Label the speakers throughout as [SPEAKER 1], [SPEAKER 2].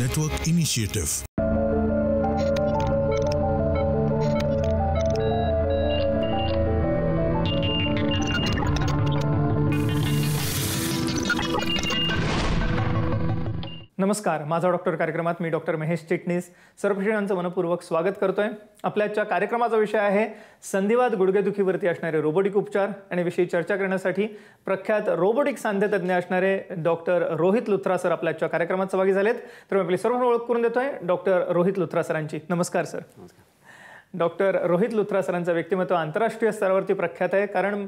[SPEAKER 1] Network Initiative.
[SPEAKER 2] नमस्कार माझा doctor कार्यक्रमात मी डॉक्टर महेश चिटणीस प्रश्नांचं मनपूर्वक स्वागत करतोय आपल्या आजच्या कार्यक्रमाचा विषय आहे संधिवात गुडघेदुखीवरती असणारे रोबोटिक उपचार आणि विषयी चर्चा करण्यासाठी प्रख्यात रोबोटिक सांध्यतज्ञ असणारे डॉक्टर रोहित लुथरा सर आपल्या आजच्या कार्यक्रमात सहभागी झालेत तर मी आपली सर्व ओळख करून देतोय डॉक्टर रोहित लुथरा सरांची नमस्कार सर नमस्कार डॉक्टर रोहित लुथरा सरांचं व्यक्तिमत्व आंतरराष्ट्रीय स्तरावरती प्रख्यात आहे कारण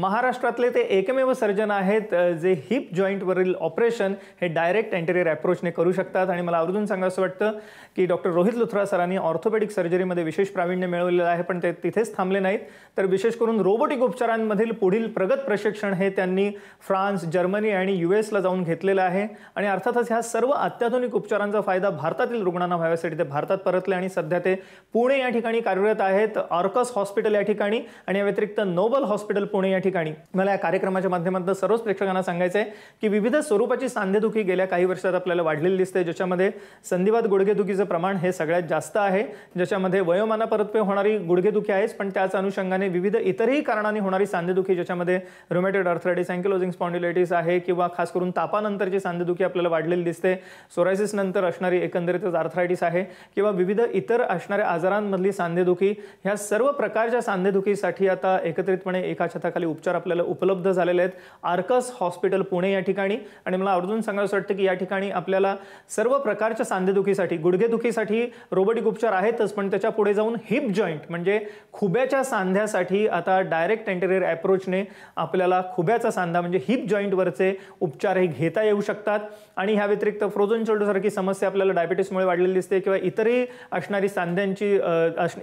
[SPEAKER 2] महाराष्ट्रातले ते एकमेव सर्जन आहेत जे हिप जॉईंटवरील ऑपरेशन हे डायरेक्ट अँटेरियर अप्रोचने करू शकतात आणि मला आवर्जून सांगावं वाटतं की डॉक्टर रोहित लुथरा सरांनी ऑर्थोपेडिक सर्जरीमध्ये विशेष प्रावीण्य मिळवलेलं आहे पण ते तिथेच थांबले नाहीत तर विशेष करून रोबोटिक उपचारांमधील पुढील प्रगत प्रशिक्षण हे त्यांनी फ्रान्स जर्मनी आणि यू एसला जाऊन घेतलेलं आहे आणि अर्थातच ह्या सर्व अत्याधुनिक उपचारांचा फायदा भारतातील रुग्णांना व्हाव्यासाठी ते भारतात परतले आणि सध्या ते पुणे या ठिकाणी कार्यरत आहेत ऑर्कस हॉस्पिटल या ठिकाणी आणि या व्यतिरिक्त नोबल हॉस्पिटल पुणे या ठिकाणी मला या कार्यक्रमाच्या माध्यमातून सर्वच प्रेक्षकांना सांगायचं आहे की विविध स्वरूपाची सांधेदुखी गेल्या काही वर्षात आपल्याला वाढलेली दिसते ज्याच्यामध्ये संधिवात गुडघेदुखीचं प्रमाण हे सगळ्यात जास्त आहे ज्याच्यामध्ये वयोमानापरत्वे होणारी गुडघेदुखी आहेच पण त्याच अनुषंगाने विविध इतरही कारणाने होणारी सांधेदुखी ज्याच्यामध्ये रोमॅटेड अर्थरायटिस अँकिलोजिंग स्पॉन्डिलायटिस आहे किंवा खास करून तापानंतरची सांधेदुखी आपल्याला वाढलेली दिसते सोरायसिस नंतर असणारी एकंदरीतच अर्थरायटिस आहे किंवा विविध इतर असणाऱ्या आजारांमधली सांधे सांधेदुखी ह्या सर्व प्रकारच्या सांधेदुखीसाठी आता एकत्रितपणे एका छताखाली उपचार आपल्याला उपलब्ध झालेले आहेत आर्कस हॉस्पिटल पुणे या ठिकाणी आणि मला आवर्जून सांगायचं वाटतं की या ठिकाणी आपल्याला सर्व प्रकारच्या सांधेदुखीसाठी गुडघेदुखीसाठी रोबोटिक उपचार आहेतच पण त्याच्या पुढे जाऊन हिप जॉईंट म्हणजे खुब्याच्या सांध्यासाठी आता डायरेक्ट एंटेरियर अप्रोचने आपल्याला खुब्याचा सांधा म्हणजे हिप जॉईंटवरचे उपचारही घेता येऊ शकतात आणि ह्या व्यतिरिक्त फ्रोझन शोल्डरसारखी समस्या आपल्याला डायबिटीसमुळे वाढलेली दिसते किंवा इतरही असणारी सांध्यांची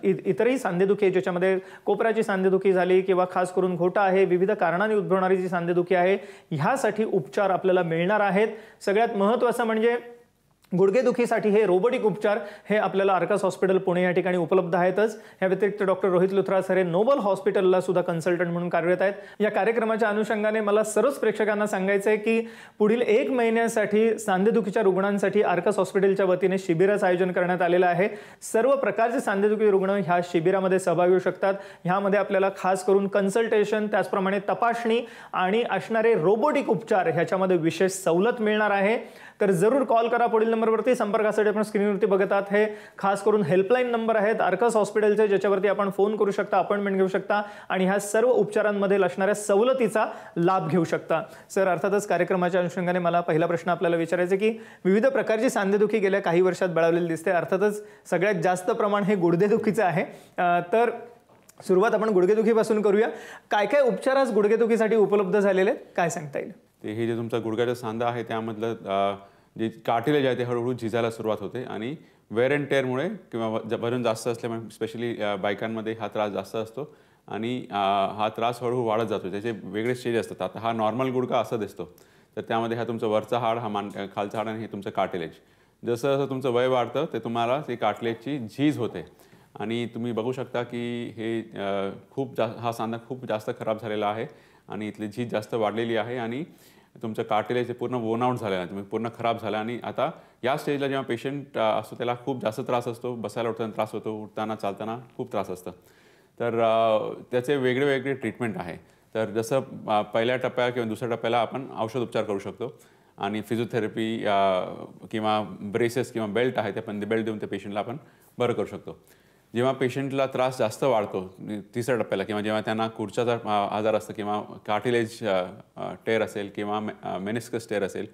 [SPEAKER 2] इतरही सांधेदुखी आहे ज्याच्यामध्ये कोपऱ्याची सांधेदुखी झाली किंवा खास करून घोटा आहे विविध कारणाने उद्भवणारी जी सांधेदुखी आहे ह्यासाठी उपचार आपल्याला मिळणार आहेत सगळ्यात महत्वाचं म्हणजे गुडघेदुखीसाठी हे रोबोटिक उपचार हे आपल्याला आर्कस हॉस्पिटल पुणे या ठिकाणी उपलब्ध आहेतच या व्यतिरिक्त डॉक्टर रोहित लुथरा सर हे नोबल हॉस्पिटलला सुद्धा कन्सल्टंट म्हणून कार्यरत आहेत या कार्यक्रमाच्या अनुषंगाने मला सर्वच प्रेक्षकांना सांगायचं आहे की पुढील एक महिन्यासाठी सांधेदुखीच्या रुग्णांसाठी आर्कस हॉस्पिटलच्या वतीने शिबिराचं आयोजन करण्यात आलेलं आहे सर्व प्रकारचे सांधेदुखी रुग्ण ह्या शिबिरामध्ये सहभागी होऊ शकतात ह्यामध्ये आपल्याला खास करून कन्सल्टेशन त्याचप्रमाणे तपासणी आणि असणारे रोबोटिक उपचार ह्याच्यामध्ये विशेष सवलत मिळणार आहे तर जरूर कॉल करा पुढील नंबरवरती संपर्कासाठी आपण स्क्रीनवरती बघत आहात हे खास करून हेल्पलाईन नंबर आहेत आर्कस हॉस्पिटलचे ज्याच्यावरती आपण फोन करू शकता अपॉइंटमेंट घेऊ शकता आणि ह्या सर्व उपचारांमध्ये असणाऱ्या सवलतीचा लाभ घेऊ शकता सर अर्थातच कार्यक्रमाच्या अनुषंगाने मला पहिला प्रश्न आपल्याला विचारायचा की विविध प्रकारची सांधेदुखी गेल्या काही वर्षात बळावलेली दिसते अर्थातच सगळ्यात जास्त प्रमाण हे गुडघेदुखीचं आहे तर सुरुवात आपण गुडघेदुखीपासून करूया काय काय उपचार आज गुडघेदुखीसाठी उपलब्ध झालेले आहेत काय सांगता येईल
[SPEAKER 1] ते हे जे तुमचा गुडघ्याचा सांधा आहे त्यामधलं जे काटेले आहे ते हळूहळू झिजायला सुरुवात होते आणि वेअर अँड टेअरमुळे किंवा वजन जास्त असल्यामुळे स्पेशली बायकांमध्ये हा त्रास जास्त असतो आणि हा त्रास हळूहळू वाढत जातो त्याचे वेगळे स्टेज असतात आता हा नॉर्मल गुडका असा दिसतो तर त्यामध्ये हा तुमचा वरचा हाड हा मान खालचा हाड आणि हे तुमचं काटेलेज जसं जसं तुमचं वय वाढतं ते तुम्हाला ते काटलेजची झीज होते आणि तुम्ही बघू शकता की हे खूप जा हा सांधा खूप जास्त खराब झालेला आहे आणि इथली झीज जास्त वाढलेली आहे आणि तुमचं कार्टिलेज हे पूर्ण वोनआउट झालं आहे तुम्ही पूर्ण खराब झालं आणि आता या स्टेजला जेव्हा पेशंट असतो त्याला खूप जास्त त्रास असतो बसायला उठताना त्रास होतो उठताना चालताना खूप त्रास असतं तर त्याचे वेगळे वेगळे ट्रीटमेंट आहे तर जसं पहिल्या टप्प्याला किंवा दुसऱ्या टप्प्याला आपण औषध उपचार करू शकतो आणि फिजिओथेरपी किंवा ब्रेसेस किंवा बेल्ट आहे ते पण बेल्ट देऊन त्या पेशंटला आपण बरं करू शकतो जेव्हा पेशंटला त्रास जास्त वाढतो तिसऱ्या टप्प्याला किंवा जेव्हा त्यांना जर आजार असतो किंवा कार्टिलेज टेर असेल किंवा मे मेनिस्कस टेर असेल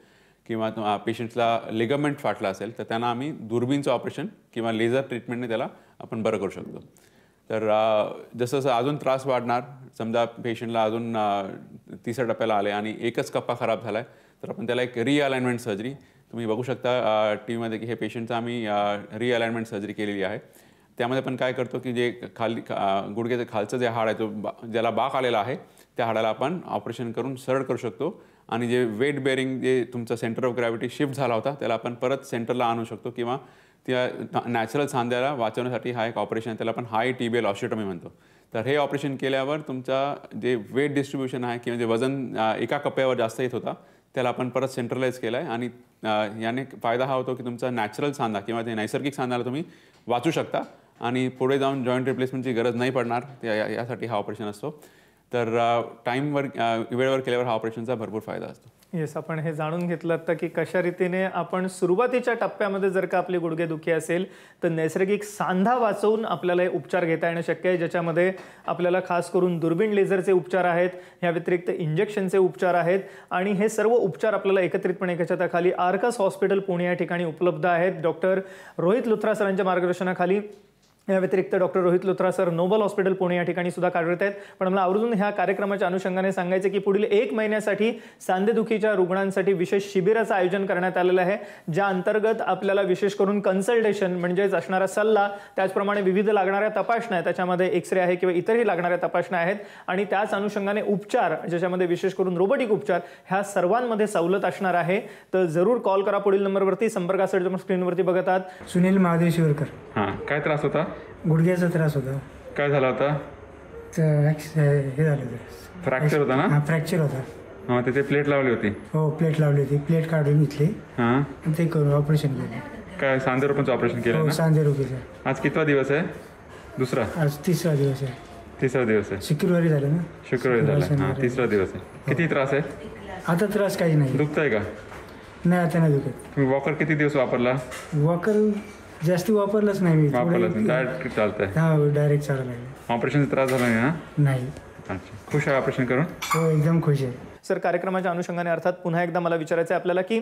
[SPEAKER 1] किंवा पेशंटला लिगमेंट फाटला असेल तर त्यांना आम्ही दुर्बीनचं ऑपरेशन किंवा लेझर ट्रीटमेंटने त्याला आपण बरं करू शकतो तर जसं जसं अजून त्रास वाढणार समजा पेशंटला अजून तिसऱ्या टप्प्याला आले आणि एकच कप्पा खराब झाला आहे तर आपण त्याला एक रिअलाइनमेंट सर्जरी तुम्ही बघू शकता टी व्हीमध्ये की हे पेशंटचं आम्ही रिअलाइनमेंट सर्जरी केलेली आहे त्यामध्ये आपण काय करतो की जे खाली गुडघ्याचं खालचं जे हाड आहे तो बा ज्याला बाक आलेला आहे त्या हाडाला आपण ऑपरेशन करून सरळ करू शकतो आणि जे वेट बेअरिंग जे तुमचा सेंटर ऑफ ग्रॅव्हिटी शिफ्ट झाला होता त्याला आपण परत सेंटरला आणू शकतो किंवा त्या नॅचरल सांध्याला वाचवण्यासाठी हा एक ऑपरेशन त्याला आपण हाय टी बी एल म्हणतो तर हे ऑपरेशन केल्यावर तुमचा जे वेट डिस्ट्रीब्युशन आहे किंवा जे वजन एका कप्प्यावर जास्त येत होता त्याला आपण परत सेंट्रलाइज केला आहे आणि याने फायदा हा होतो की तुमचा नॅचरल सांधा किंवा ते नैसर्गिक सांधाला तुम्ही वाचू शकता आणि पुढे जाऊन जॉईंट रिप्लेसमेंटची गरज नाही पडणार यासाठी हा ऑपरेशन असतो तर टाईमवर वेळेवर केल्यावर हा ऑपरेशनचा भरपूर फायदा असतो
[SPEAKER 2] येस आपण हे जाणून घेतलं आता की कशा रीतीने आपण सुरुवातीच्या टप्प्यामध्ये जर का आपली गुडघेदुखी असेल तर नैसर्गिक सांधा वाचवून आपल्याला हे उपचार घेता येणं शक्य आहे ज्याच्यामध्ये आपल्याला खास करून दुर्बीण लेझरचे उपचार आहेत ह्या व्यतिरिक्त इंजेक्शनचे उपचार आहेत आणि हे सर्व उपचार आपल्याला एकत्रितपणे एकाच्या खाली आर्कस हॉस्पिटल पुणे या ठिकाणी उपलब्ध आहेत डॉक्टर रोहित लुथ्रासरांच्या सरांच्या मार्गदर्शनाखाली या व्यतिरिक्त doctor Rohit Luthra sir Noble hospital Pune या ठिकाणी सुद्धा कार्यरत आहेत पण मला आवर्जून ह्या कार्यक्रमाच्या अनुषंगाने सांगायचं की पुढील एक महिन्यासाठी सांधेदुखीच्या रुग्णांसाठी विशेष शिबिराचं आयोजन करण्यात आलेलं आहे ज्या अंतर्गत आपल्याला विशेष करून कन्सल्टेशन म्हणजेच असणारा सल्ला त्याचप्रमाणे विविध लागणाऱ्या तपासण्या त्याच्यामध्ये एक्सरे आहे किंवा इतरही लागणाऱ्या तपासण्या आहेत आणि त्याच अनुषंगाने उपचार ज्याच्यामध्ये विशेष करून रोबोटिक उपचार ह्या सर्वांमध्ये सवलत असणार आहे तर जरूर कॉल करा पुढील नंबरवरती संपर्कासाठी स्क्रीनवरती बघतात सुनील महादेव
[SPEAKER 1] हां काय त्रास होता गुडघ्याचा त्रास होता काय झाला होता
[SPEAKER 2] हे झालं फ्रॅक्चर होता ना फ्रॅक्चर होता
[SPEAKER 1] हा तिथे प्लेट लावली होती
[SPEAKER 2] हो प्लेट लावली होती प्लेट काढून घेतली हा ते करून ऑपरेशन केलं
[SPEAKER 1] काय रुपयाचं ऑपरेशन केलं
[SPEAKER 2] हो ना
[SPEAKER 1] आज कितवा दिवस आहे दुसरा
[SPEAKER 2] आज तिसरा दिवस आहे
[SPEAKER 1] तिसरा दिवस आहे
[SPEAKER 2] शुक्रवारी झालं ना
[SPEAKER 1] शुक्रवारी झालं तिसरा दिवस आहे किती हो. त्रास आहे आता त्रास काही नाही दुखत आहे का
[SPEAKER 2] नाही आता नाही दुखत
[SPEAKER 1] वॉकर किती दिवस वापरला
[SPEAKER 2] वॉकर जास्ती वापरलंच नाही मी
[SPEAKER 1] डायरेक्ट चालतंय
[SPEAKER 2] हा डायरेक्ट
[SPEAKER 1] ऑपरेशन त्रास झाला नाही ना नाही खुश आहे ऑपरेशन करून
[SPEAKER 2] हो एकदम खुश आहे सर कार्यक्रमाच्या अनुषंगाने अर्थात पुन्हा एकदा मला विचारायचं आहे आपल्याला की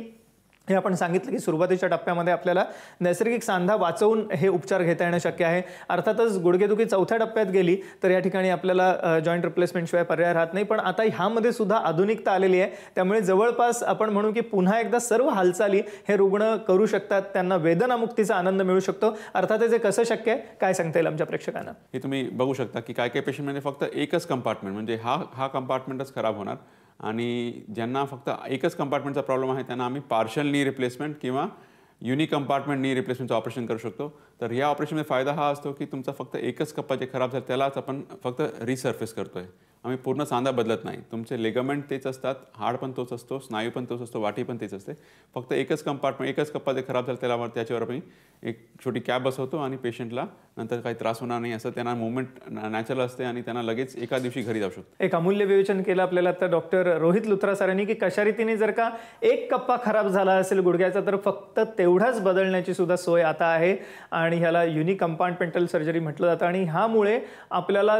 [SPEAKER 2] हे आपण सांगितलं की सुरुवातीच्या टप्प्यामध्ये आपल्याला नैसर्गिक सांधा वाचवून हे उपचार घेता येणं शक्य आहे अर्थातच गुडघेदुखी चौथ्या टप्प्यात गेली तर या ठिकाणी आपल्याला जॉईंट रिप्लेसमेंटशिवाय पर्याय राहत नाही पण आता ह्यामध्ये सुद्धा आधुनिकता आलेली आहे त्यामुळे जवळपास आपण म्हणू की पुन्हा एकदा सर्व हालचाली हे रुग्ण करू शकतात त्यांना वेदनामुक्तीचा आनंद मिळू शकतो अर्थात हे कसं शक्य आहे काय सांगता येईल आमच्या प्रेक्षकांना
[SPEAKER 1] हे तुम्ही बघू शकता की काय काय म्हणजे फक्त एकच कंपार्टमेंट म्हणजे हा हा कंपार्टमेंटच खराब होणार आणि ज्यांना फक्त एकच कंपार्टमेंटचा प्रॉब्लेम आहे त्यांना आम्ही पार्शल नी रिप्लेसमेंट किंवा युनिक कंपार्टमेंट नी रिप्लेसमेंटचं ऑपरेशन करू शकतो तर या ऑपरेशनमध्ये फायदा हा असतो की तुमचा फक्त एकच कप्पा जे खराब झाला त्यालाच आपण फक्त रिसर्फेस करतो आहे आम्ही पूर्ण सांदा बदलत नाही तुमचे लेगमेंट तेच असतात हाड पण तोच असतो स्नायू पण तोच असतो वाटी पण तेच असते फक्त एकच कंपार्टमेंट एकच कप्पा जे खराब झाला त्याला त्याच्यावर आम्ही एक छोटी कॅब बसवतो आणि पेशंटला नंतर काही त्रास होणार नाही असं त्यांना मुवमेंट नॅचरल असते आणि त्यांना लगेच एका दिवशी घरी जाऊ शकतो
[SPEAKER 2] एक अमूल्य विवेचन केलं आपल्याला आता डॉक्टर रोहित लुथरा यांनी की कशा रीतीने जर का एक कप्पा खराब झाला असेल गुडघ्याचा तर फक्त तेवढाच बदलण्याची सुद्धा सोय आता आहे आणि ह्याला युनिक कंपार्टमेंटल सर्जरी म्हटलं जातं आणि ह्यामुळे आपल्याला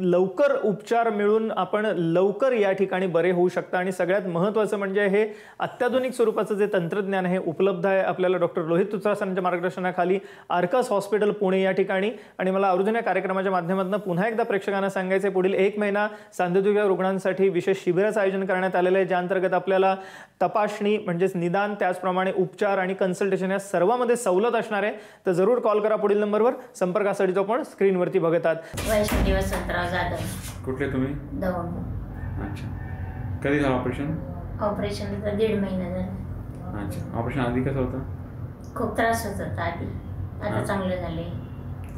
[SPEAKER 2] लवकर उपचार मिळून आपण लवकर या ठिकाणी बरे होऊ शकता आणि सगळ्यात महत्त्वाचं म्हणजे हे अत्याधुनिक स्वरूपाचं जे तंत्रज्ञान आहे उपलब्ध आहे आपल्याला डॉक्टर रोहित तुचारसरांच्या मार्गदर्शनाखाली आर्कस हॉस्पिटल पुणे या ठिकाणी आणि मला अर्जुन या कार्यक्रमाच्या माध्यमातून पुन्हा एकदा प्रेक्षकांना आहे पुढील एक महिना सांधुदुर्ग रुग्णांसाठी विशेष शिबिराचं आयोजन करण्यात आलेलं आहे ज्याअंतर्गत आपल्याला तपासणी म्हणजेच निदान त्याचप्रमाणे उपचार आणि कन्सल्टेशन या सर्वामध्ये सवलत असणार आहे तर जरूर कॉल करा पुढील नंबरवर संपर्कासाठी जो आपण स्क्रीनवरती बघतात सतरा जाधव
[SPEAKER 1] कुठले तुम्ही दवापूर अच्छा कधी झालं ऑपरेशन
[SPEAKER 2] ऑपरेशन तर दीड महिना झाला
[SPEAKER 1] अच्छा ऑपरेशन आधी कसं होतं
[SPEAKER 2] खूप त्रास होत होता आधी आता चांगलं झाले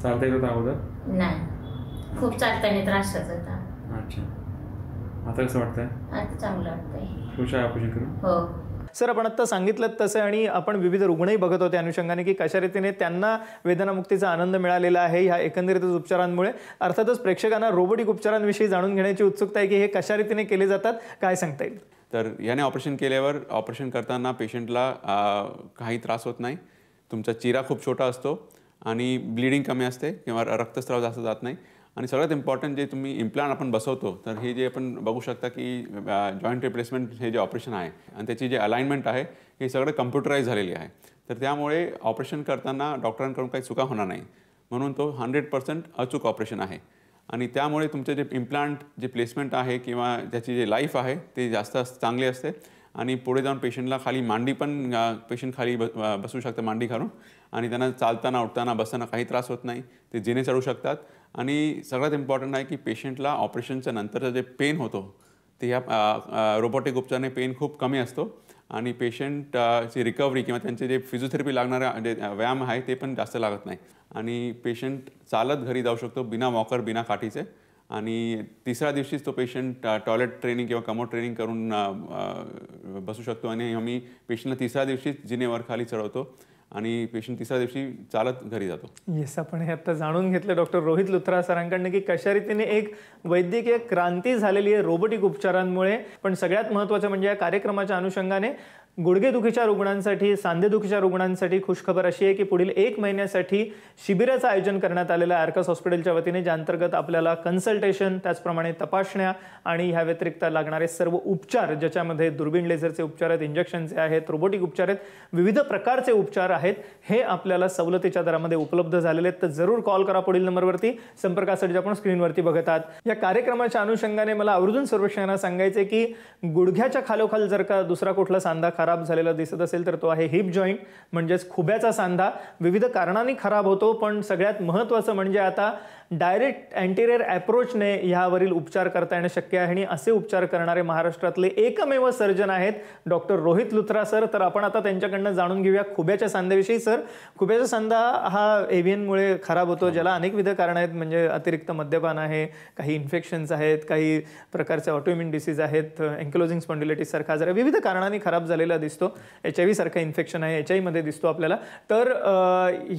[SPEAKER 1] चालता येत होता अगोदर नाही खूप
[SPEAKER 2] चालताना त्रास होत होता
[SPEAKER 1] अच्छा आता कसं वाटतंय
[SPEAKER 2] आता चांगलं वाटतंय
[SPEAKER 1] खुश आहे ऑपरेशन करून
[SPEAKER 2] हो सर आपण आत्ता सांगितलं तसं आणि आपण विविध रुग्णही बघत होते अनुषंगाने की कशा रीतीने त्यांना वेदनामुक्तीचा आनंद मिळालेला आहे ह्या एकंदरीतच उपचारांमुळे अर्थातच प्रेक्षकांना रोबोटिक उपचारांविषयी जाणून घेण्याची उत्सुकता आहे की हे कशा रीतीने केले जातात काय सांगता येईल
[SPEAKER 1] तर याने ऑपरेशन केल्यावर ऑपरेशन करताना पेशंटला काही त्रास होत नाही तुमचा चिरा खूप छोटा असतो आणि ब्लिडिंग कमी असते किंवा रक्तस्राव जास्त जात नाही आणि सगळ्यात इम्पॉर्टंट जे तुम्ही इम्प्लांट आपण बसवतो तर हे जे आपण बघू शकता की जॉईंट रिप्लेसमेंट हे जे ऑपरेशन आहे आणि त्याची जे अलाइनमेंट आहे हे सगळं कम्प्युटराईज झालेली आहे तर त्यामुळे ऑपरेशन करताना डॉक्टरांकडून काही चुका होणार नाही म्हणून तो हंड्रेड पर्सेंट अचूक ऑपरेशन आहे आणि त्यामुळे तुमचं जे इम्प्लांट जे प्लेसमेंट आहे किंवा त्याची जे लाईफ आहे ते जास्त चांगली असते आणि पुढे जाऊन पेशंटला खाली मांडी पण पेशंट खाली बसू शकतं मांडी घालून आणि त्यांना चालताना उठताना बसताना काही त्रास होत नाही ते जिने चढू शकतात आणि सगळ्यात इम्पॉर्टंट आहे की पेशंटला ऑपरेशनच्या नंतरचं जे पेन होतो ते ह्या रोबोटिक उपचाराने पेन खूप कमी असतो आणि पेशंटची रिकव्हरी किंवा त्यांचे जे फिजिओथेरपी लागणारा जे व्यायाम आहे ते पण जास्त लागत नाही आणि पेशंट चालत घरी जाऊ शकतो बिना वॉकर बिना काठीचे आणि तिसऱ्या दिवशीच तो पेशंट टॉयलेट ट्रेनिंग किंवा कमोट ट्रेनिंग करून बसू शकतो आणि आम्ही पेशंटला तिसऱ्या दिवशीच जिनेवर खाली चढवतो आणि पेशंट तिसऱ्या दिवशी चालत घरी जातो
[SPEAKER 2] येस आपण हे आता जाणून घेतलं डॉक्टर रोहित लुथरा सरांकडनं की कशा रीतीने एक वैद्यकीय क्रांती झालेली आहे रोबोटिक उपचारांमुळे पण सगळ्यात महत्वाचं म्हणजे या कार्यक्रमाच्या अनुषंगाने गुडघेदुखीच्या रुग्णांसाठी सांधेदुखीच्या रुग्णांसाठी खुशखबर अशी आहे की पुढील एक महिन्यासाठी शिबिराचं आयोजन करण्यात आलेलं आहे आर्कस हॉस्पिटलच्या वतीने ज्या आपल्याला कन्सल्टेशन त्याचप्रमाणे तपासण्या आणि ह्या व्यतिरिक्त लागणारे सर्व उपचार ज्याच्यामध्ये दुर्बीण लेझरचे उपचार आहेत इंजेक्शनचे आहेत रोबोटिक उपचार आहेत विविध प्रकारचे उपचार आहेत हे आपल्याला सवलतीच्या दरामध्ये उपलब्ध झालेले आहेत तर जरूर कॉल करा पुढील नंबरवरती संपर्कासाठी आपण स्क्रीनवरती बघत आहात या कार्यक्रमाच्या अनुषंगाने मला आवर्जून सर्वेक्षणांना सांगायचे की गुडघ्याच्या खालोखाल जर का दुसरा कुठला सांधा खराब झालेला दिसत असेल तर तो आहे हिप जॉईंट म्हणजेच खुब्याचा सांधा विविध कारणांनी खराब होतो पण सगळ्यात महत्त्वाचं म्हणजे आता डायरेक्ट अँटिरियर अप्रोचने ह्यावरील उपचार करता येणं शक्य आहे आणि असे उपचार करणारे महाराष्ट्रातले एकमेव सर्जन आहेत डॉक्टर रोहित लुथरा सर तर आपण आता त्यांच्याकडनं जाणून घेऊया खुब्याच्या सांध्याविषयी सर खुब्याचा सांधा हा एव्हियनमुळे खराब होतो ज्याला अनेकविध कारणं आहेत म्हणजे अतिरिक्त मद्यपान आहे काही इन्फेक्शन्स आहेत काही प्रकारचे ऑटोइम्युन डिसीज आहेत एन्क्लोजिंग सारखा जरा विविध कारणांनी खराब झालेला दिसतो एच आय सारखा इन्फेक्शन आहे एच आय दिसतो आपल्याला तर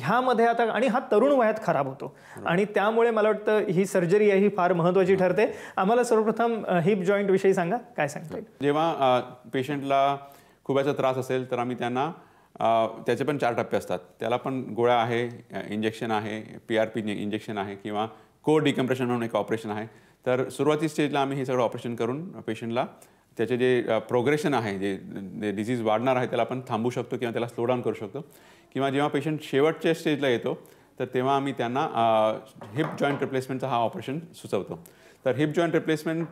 [SPEAKER 2] ह्यामध्ये आता आणि हा तरुण वयात खराब होतो आणि त्यामुळे त्यामुळे मला वाटतं ही सर्जरी आहे ही फार महत्वाची ठरते आम्हाला सर्वप्रथम हिप जॉईंट विषयी सांगा काय सांगता येईल
[SPEAKER 1] जेव्हा पेशंटला खुब्याचा त्रास असेल तर आम्ही त्यांना त्याचे पण चार टप्पे असतात त्याला पण गोळ्या आहे इंजेक्शन आहे पी आर पी इंजेक्शन आहे किंवा को डिकम्प्रेशन म्हणून एक ऑपरेशन आहे तर सुरुवाती स्टेजला आम्ही हे सगळं ऑपरेशन करून पेशंटला त्याचे जे प्रोग्रेशन आहे जे डिझीज वाढणार आहे त्याला आपण थांबू शकतो किंवा त्याला स्लो डाऊन करू शकतो किंवा जेव्हा पेशंट शेवटच्या स्टेजला येतो तर तेव्हा आम्ही त्यांना हिप जॉईंट रिप्लेसमेंटचा हा ऑपरेशन सुचवतो तर हिप जॉईंट रिप्लेसमेंट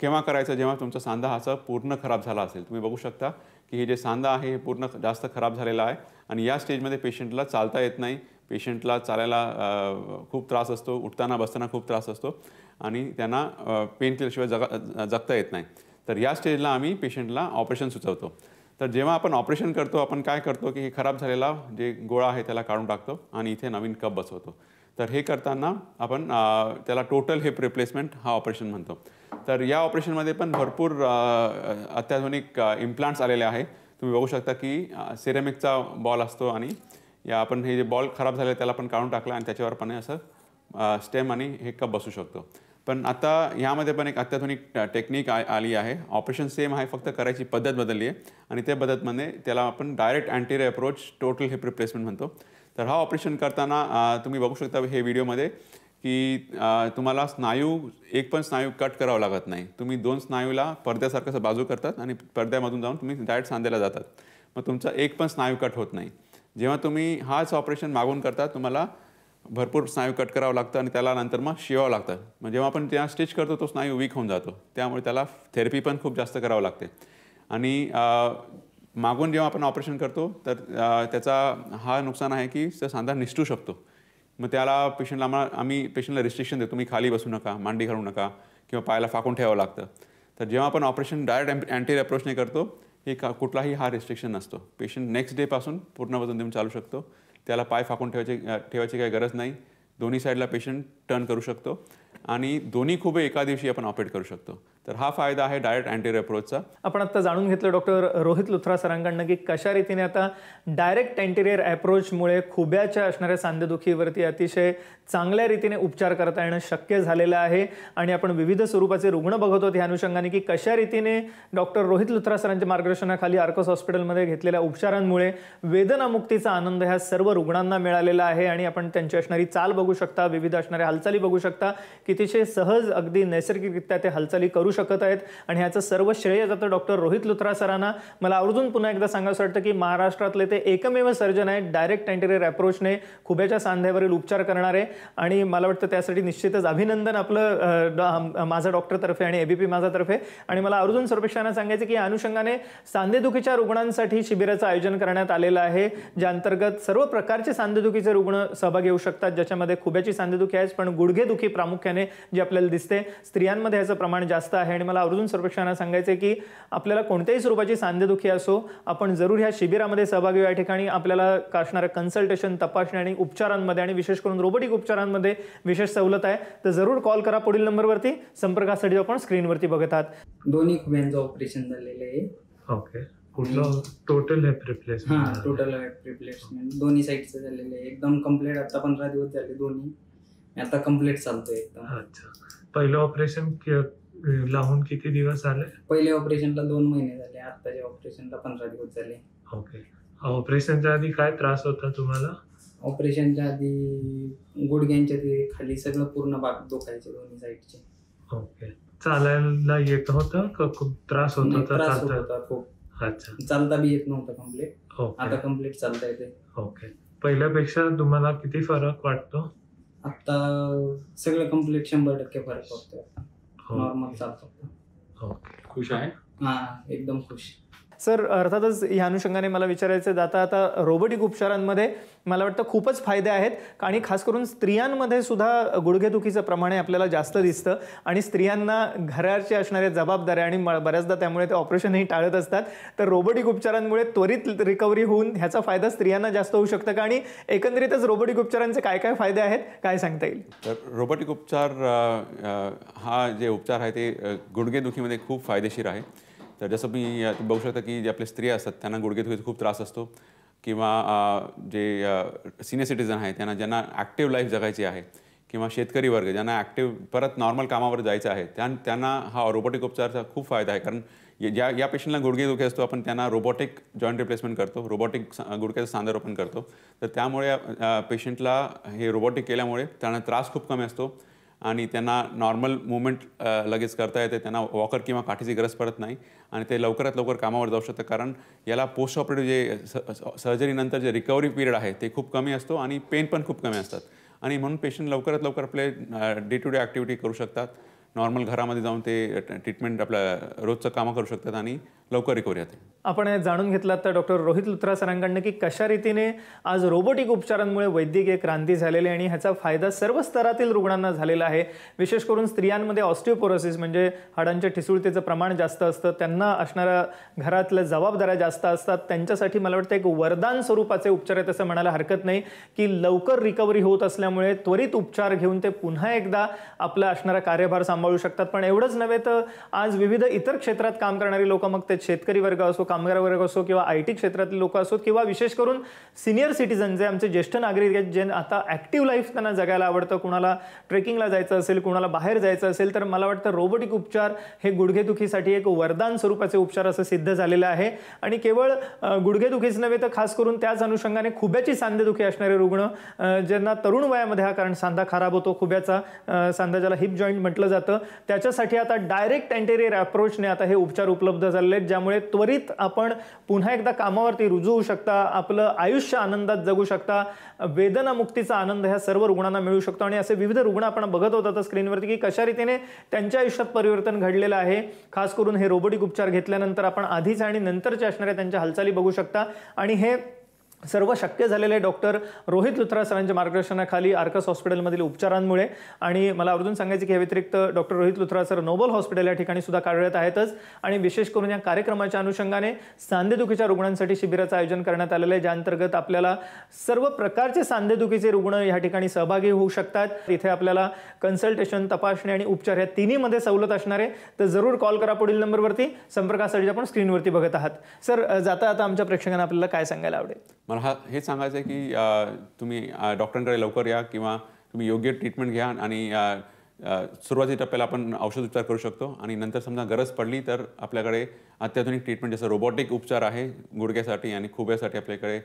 [SPEAKER 1] केव्हा करायचं जेव्हा तुमचा सांधा हाचं पूर्ण खराब झाला असेल तुम्ही बघू शकता की हे जे सांधा आहे हे पूर्ण जास्त खराब झालेला आहे आणि या स्टेजमध्ये पेशंटला चालता येत नाही पेशंटला चालायला खूप त्रास असतो उठताना बसताना खूप त्रास असतो आणि त्यांना पेन किलरशिवाय जगा जगता येत नाही तर या स्टेजला आम्ही पेशंटला ऑपरेशन सुचवतो तर जेव्हा आपण ऑपरेशन करतो आपण काय करतो की हे खराब झालेला जे गोळा आहे त्याला काढून टाकतो आणि इथे नवीन कप बसवतो तर हे करताना आपण त्याला टोटल हिप रिप्लेसमेंट हा ऑपरेशन म्हणतो तर या ऑपरेशनमध्ये पण भरपूर अत्याधुनिक इम्प्लांट्स आलेले आहे तुम्ही बघू शकता की सिरेमिकचा बॉल असतो आणि या आपण हे जे बॉल खराब झाले त्याला पण काढून टाकला आणि त्याच्यावर पण असं स्टेम आणि हे कप बसू शकतो पण आता ह्यामध्ये पण एक अत्याधुनिक टेक्निक आ आली आहे ऑपरेशन सेम आहे फक्त करायची पद्धत बदलली आहे आणि त्या पद्धतमध्ये त्याला आपण direct anterior approach total hip replacement म्हणतो तर हा ऑपरेशन करताना तुम्ही बघू शकता हे व्हिडिओमध्ये की तुम्हाला स्नायू एक पण स्नायू कट करावं लागत नाही तुम्ही दोन स्नायूला पडद्यासारखं बाजू करतात आणि पडद्यामधून जाऊन तुम्ही डायरेक्ट सांध्याला जातात मग तुमचा एक पण स्नायू कट होत नाही जेव्हा तुम्ही हाच ऑपरेशन मागून करता तुम्हाला भरपूर स्नायू कट करावं लागतं आणि त्याला नंतर मग शिवावं लागतं मग जेव्हा आपण त्या स्टिच करतो तो स्नायू वीक होऊन जातो त्यामुळे त्याला थेरपी पण खूप जास्त करावं लागते आणि मागून जेव्हा आपण ऑपरेशन करतो तर त्याचा हा नुकसान आहे की तो सांधा निसटू शकतो मग त्याला पेशंटला आम्हाला आम्ही पेशंटला रिस्ट्रिक्शन देतो तुम्ही खाली बसू नका मांडी घालू नका किंवा पायाला फाकून ठेवावं लागतं तर जेव्हा आपण ऑपरेशन डायरेक्ट अँटी अप्रोचने करतो हे का कुठलाही हा रिस्ट्रिक्शन नसतो पेशंट नेक्स्ट डेपासून पूर्ण वजन देऊन चालू शकतो त्याला पाय फाकून ठेवायची ठेवायची काही गरज नाही दोन्ही साईडला पेशंट टर्न करू शकतो आणि दोन्ही खुबे एका दिवशी आपण ऑपरेट करू शकतो तर हा फायदा आहे डायरेक्ट अँटीर अप्रोचचा
[SPEAKER 2] आपण आता जाणून घेतलं डॉक्टर रोहित लुथरा सरांकडनं की कशा रीतीने आता डायरेक्ट अँटीरियर अप्रोचमुळे खुब्याच्या असणाऱ्या सांधेदुखीवरती अतिशय चांगल्या रीतीने उपचार करता येणं शक्य झालेलं आहे आणि आपण विविध स्वरूपाचे रुग्ण बघत त्या या अनुषंगाने की कशा रीतीने डॉक्टर रोहित लुथरा सरांच्या मार्गदर्शनाखाली आर्कस हॉस्पिटलमध्ये घेतलेल्या उपचारांमुळे वेदनामुक्तीचा आनंद ह्या सर्व रुग्णांना मिळालेला आहे आणि आपण त्यांची असणारी चाल बघू शकता विविध असणाऱ्या हालचाली बघू शकता अतिशय सहज अगदी नैसर्गिकरित्या ते हालचाली करू शकत आहेत आणि ह्याचं सर्व श्रेय जातं डॉक्टर रोहित लुथरा सरांना मला आवर्जून पुन्हा एकदा सांगावं वाटतं की महाराष्ट्रातले ते एकमेव सर्जन आहेत डायरेक्ट अँटेरियर अप्रोचने खुब्याच्या सांध्यावरील उपचार करणारे आणि मला वाटतं त्यासाठी निश्चितच अभिनंदन आपलं माझा डॉक्टरतर्फे आणि एबीपी माझातर्फे आणि मला अर्जुन सर्वेक्षांना सांगायचं की या अनुषंगाने सांधेदुखीच्या रुग्णांसाठी शिबिराचं आयोजन करण्यात आलेलं आहे ज्या अंतर्गत सर्व प्रकारचे सांधेदुखीचे रुग्ण सहभागी होऊ शकतात ज्याच्यामध्ये खुब्याची सांधेदुखी आहेच पण गुडघेदुखी प्रामुख्याने असल्याने जी आपल्याला दिसते स्त्रियांमध्ये याचं प्रमाण जास्त आहे आणि मला आवर्जून सर्वेक्षणांना सांगायचं की आपल्याला कोणत्याही स्वरूपाची सांधेदुखी असो आपण जरूर ह्या शिबिरामध्ये सहभागी या ठिकाणी आपल्याला असणारं कन्सल्टेशन तपासणी आणि उपचारांमध्ये आणि विशेष करून रोबोटिक उपचारांमध्ये विशेष सवलत आहे तर जरूर कॉल करा पुढील नंबरवरती संपर्कासाठी आपण स्क्रीनवरती बघत आहात दोन्ही ऑपरेशन झालेलं आहे ओके टोटल टोटल रिप्लेसमेंट दोन्ही साईडचं झालेलं एकदम कम्प्लीट आता पंधरा दिवस झाले दोन्ही आता कम्प्लीट चालतोय एकदम अच्छा पहिलं ऑपरेशन लावून किती दिवस झाले पहिले ऑपरेशनला दोन महिने झाले आताच्या ऑपरेशनला पंधरा दिवस झाले ओके ऑपरेशनच्या आधी काय त्रास होता तुम्हाला ऑपरेशनच्या आधी गुडघ्यांच्या ते खाली सगळं पूर्ण बाग दुखायचे दोन्ही साईडचे ओके चालायला येत होतं का खूप त्रास होत होता खूप अच्छा चालता बी येत नव्हतं कम्प्लीट आता कंप्लीट कम्प्लीट चालता येते ओके पहिल्यापेक्षा तुम्हाला किती फरक वाटतो आता सगळं कम्प्लीट शंभर टक्के फरक पडतोय नॉर्मल हो. चालतो हो. खुश आहे हा एकदम खुश सर अर्थातच या अनुषंगाने मला विचारायचं जाता आता रोबोटिक उपचारांमध्ये मला वाटतं खूपच फायदे आहेत आणि खास करून स्त्रियांमध्ये सुद्धा गुडघेदुखीचं प्रमाण आपल्याला जास्त दिसतं आणि स्त्रियांना घराची असणाऱ्या जबाबदाऱ्या आणि बऱ्याचदा त्यामुळे ते ऑपरेशनही टाळत असतात तर रोबोटिक उपचारांमुळे त्वरित रिकव्हरी होऊन ह्याचा फायदा स्त्रियांना जास्त होऊ शकतं का आणि एकंदरीतच रोबोटिक उपचारांचे काय काय फायदे आहेत काय सांगता येईल
[SPEAKER 1] तर रोबोटिक उपचार हा जे उपचार आहे ते गुडघेदुखीमध्ये खूप फायदेशीर आहे तर जसं मी बघू शकता की जे आपले स्त्रिया असतात त्यांना गुडघे दुखीचा खूप त्रास असतो किंवा जे सिनियर सिटीजन आहे त्यांना ज्यांना ॲक्टिव्ह लाईफ जगायची आहे किंवा शेतकरी वर्ग ज्यांना ॲक्टिव्ह परत नॉर्मल कामावर जायचं आहे त्या त्यांना हा रोबोटिक उपचारचा खूप फायदा आहे कारण ज्या या पेशंटला गुडघे गुडघेदुखी असतो आपण त्यांना रोबोटिक जॉईंट रिप्लेसमेंट करतो रोबोटिक गुडघ्याचं सांदारोपण करतो तर त्यामुळे पेशंटला हे रोबोटिक केल्यामुळे त्यांना त्रास खूप कमी असतो आणि त्यांना नॉर्मल मुवमेंट लगेच करता येते त्यांना वॉकर किंवा काठीची गरज पडत नाही आणि ते लवकरात लवकर कामावर जाऊ शकतं कारण याला पोस्ट ऑपरेटिव्ह जे सर्जरीनंतर जे रिकव्हरी पिरियड आहे ते खूप कमी असतो आणि पेन पण खूप कमी असतात आणि म्हणून पेशंट लवकरात लवकर आपले डे टू डे ॲक्टिव्हिटी करू शकतात नॉर्मल घरामध्ये जाऊन ते ट्रीटमेंट आपल्या रोजचं कामं करू शकतात आणि लवकर रिकव्हरी होते
[SPEAKER 2] आपण जाणून घेतलं तर डॉक्टर रोहित लुत्रा सरांकडनं की कशा रीतीने आज रोबोटिक उपचारांमुळे वैद्यकीय क्रांती झालेली आणि ह्याचा फायदा सर्व स्तरातील रुग्णांना झालेला आहे विशेष करून स्त्रियांमध्ये ऑस्टिओपोरोसिस म्हणजे हाडांच्या ठिसुळतेचं प्रमाण जास्त असतं त्यांना असणाऱ्या घरातल्या जबाबदाऱ्या जास्त असतात त्यांच्यासाठी मला वाटतं एक वरदान स्वरूपाचे उपचार आहेत असं म्हणायला हरकत नाही की लवकर रिकव्हरी होत असल्यामुळे त्वरित उपचार घेऊन ते पुन्हा एकदा आपला असणारा कार्यभार सांभाळू शकतात पण एवढंच नव्हे तर आज विविध इतर क्षेत्रात काम करणारी लोकं मग ते शेतकरी वर्ग असो कामगार वर्ग असो किंवा आय टी क्षेत्रातले लोक असोत किंवा विशेष करून सिनियर सिटीजन जे आमचे ज्येष्ठ नागरिक आहेत जे आता ॲक्टिव्ह लाईफ त्यांना जगायला आवडतं कुणाला ट्रेकिंगला जायचं असेल कुणाला बाहेर जायचं असेल तर मला वाटतं रोबोटिक उपचार हे गुडघेदुखीसाठी एक वरदान स्वरूपाचे उपचार असं सिद्ध झालेलं आहे आणि केवळ गुडघेदुखीच नव्हे तर खास करून त्याच अनुषंगाने खुब्याची सांधेदुखी असणारे रुग्ण ज्यांना तरुण वयामध्ये हा कारण सांधा खराब होतो खुब्याचा सांधा ज्याला हिप जॉईंट म्हटलं जातं त्याच्यासाठी आता डायरेक्ट अँटेरियर अप्रोचने आता हे उपचार उपलब्ध झालेले आहेत ज्यामुळे त्वरित आपण पुन्हा एकदा कामावरती रुजू होऊ शकता आपलं आयुष्य आनंदात जगू शकता वेदनामुक्तीचा आनंद ह्या सर्व रुग्णांना मिळू शकतो आणि असे विविध रुग्ण आपण बघत होतो आता स्क्रीनवरती की कशा रीतीने त्यांच्या आयुष्यात परिवर्तन घडलेलं आहे खास करून हे रोबोटिक उपचार घेतल्यानंतर आपण आधीच आणि नंतरच्या असणाऱ्या त्यांच्या हालचाली बघू शकता आणि हे सर्व शक्य झालेले डॉक्टर रोहित लुथरा सरांच्या मार्गदर्शनाखाली आर्कस हॉस्पिटलमधील उपचारांमुळे आणि मला अर्जून सांगायचं की या व्यतिरिक्त doctor Rohit Luthra sir Noble hospital या ठिकाणी सुद्धा कार्यरत आहेतच आणि विशेष करून या कार्यक्रमाच्या अनुषंगाने सांधेदुखीच्या रुग्णांसाठी शिबिराचं आयोजन करण्यात आलेलं आहे ज्याअंतर्गत आपल्याला सर्व प्रकारचे सांधेदुखीचे रुग्ण या ठिकाणी सहभागी होऊ शकतात इथे आपल्याला कन्सल्टेशन तपासणी आणि उपचार या तिन्हीमध्ये सवलत आहे तर जरूर कॉल करा पुढील नंबरवरती संपर्कासाठी आपण स्क्रीनवरती बघत आहात सर जाता आता आमच्या प्रेक्षकांना आपल्याला काय सांगायला आवडेल
[SPEAKER 1] मला हा हेच सांगायचं आहे की तुम्ही डॉक्टरांकडे लवकर या किंवा तुम्ही योग्य ट्रीटमेंट घ्या आणि सुरुवाती टप्प्याला आपण औषध उपचार करू शकतो आणि नंतर समजा गरज पडली तर आपल्याकडे अत्याधुनिक ट्रीटमेंट जसं रोबोटिक उपचार आहे गुडघ्यासाठी आणि खुब्यासाठी आपल्याकडे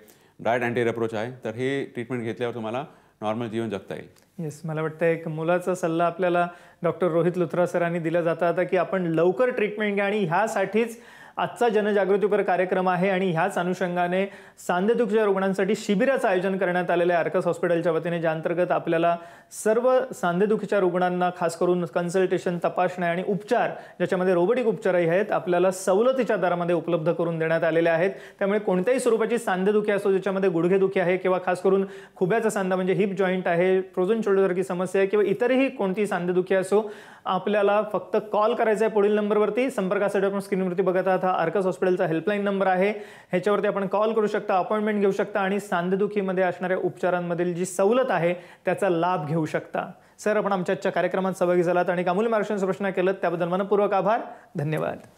[SPEAKER 1] डायट अँटी अप्रोच आहे तर हे ट्रीटमेंट घेतल्यावर तुम्हाला नॉर्मल जीवन जगता येईल
[SPEAKER 2] येस मला वाटतं एक मुलाचा सल्ला आपल्याला डॉक्टर रोहित लुथरा सरांनी दिला जातो आता की आपण लवकर ट्रीटमेंट घ्या आणि ह्यासाठीच आजचा जनजागृतीपर कार्यक्रम आहे आणि ह्याच अनुषंगाने सांधेदुखीच्या रुग्णांसाठी शिबिराचं आयोजन करण्यात आलेलं आहे आर्कस हॉस्पिटलच्या वतीने ज्यांतर्गत आपल्याला सर्व सांधेदुखीच्या रुग्णांना खास करून कन्सल्टेशन तपासण्या आणि उपचार ज्याच्यामध्ये रोबोटिक उपचारही आहेत आपल्याला सवलतीच्या दरामध्ये उपलब्ध करून देण्यात आलेले आहेत त्यामुळे कोणत्याही स्वरूपाची सांधेदुखी असो ज्याच्यामध्ये गुडघेदुखी आहे किंवा खास करून खुब्याचा सांधा म्हणजे हिप जॉईंट आहे फ्रोझन शोल्डरसारखी समस्या आहे किंवा इतरही कोणती सांधेदुखी असो आपल्याला फक्त कॉल करायचा आहे पुढील नंबरवरती संपर्कासाठी आपण स्क्रीनवरती बघत आहात हा आर्कस हॉस्पिटलचा हेल्पलाईन नंबर आहे ह्याच्यावरती आपण कॉल करू शकता अपॉइंटमेंट घेऊ शकता आणि सांधेदुखीमध्ये असणाऱ्या उपचारांमधील जी सवलत आहे त्याचा लाभ घेऊ शकता सर आपण आमच्या आजच्या कार्यक्रमात सहभागी झालात आणि अमूल्य मार्गदर्शन प्रश्न केलं त्याबद्दल मनपूर्वक आभार धन्यवाद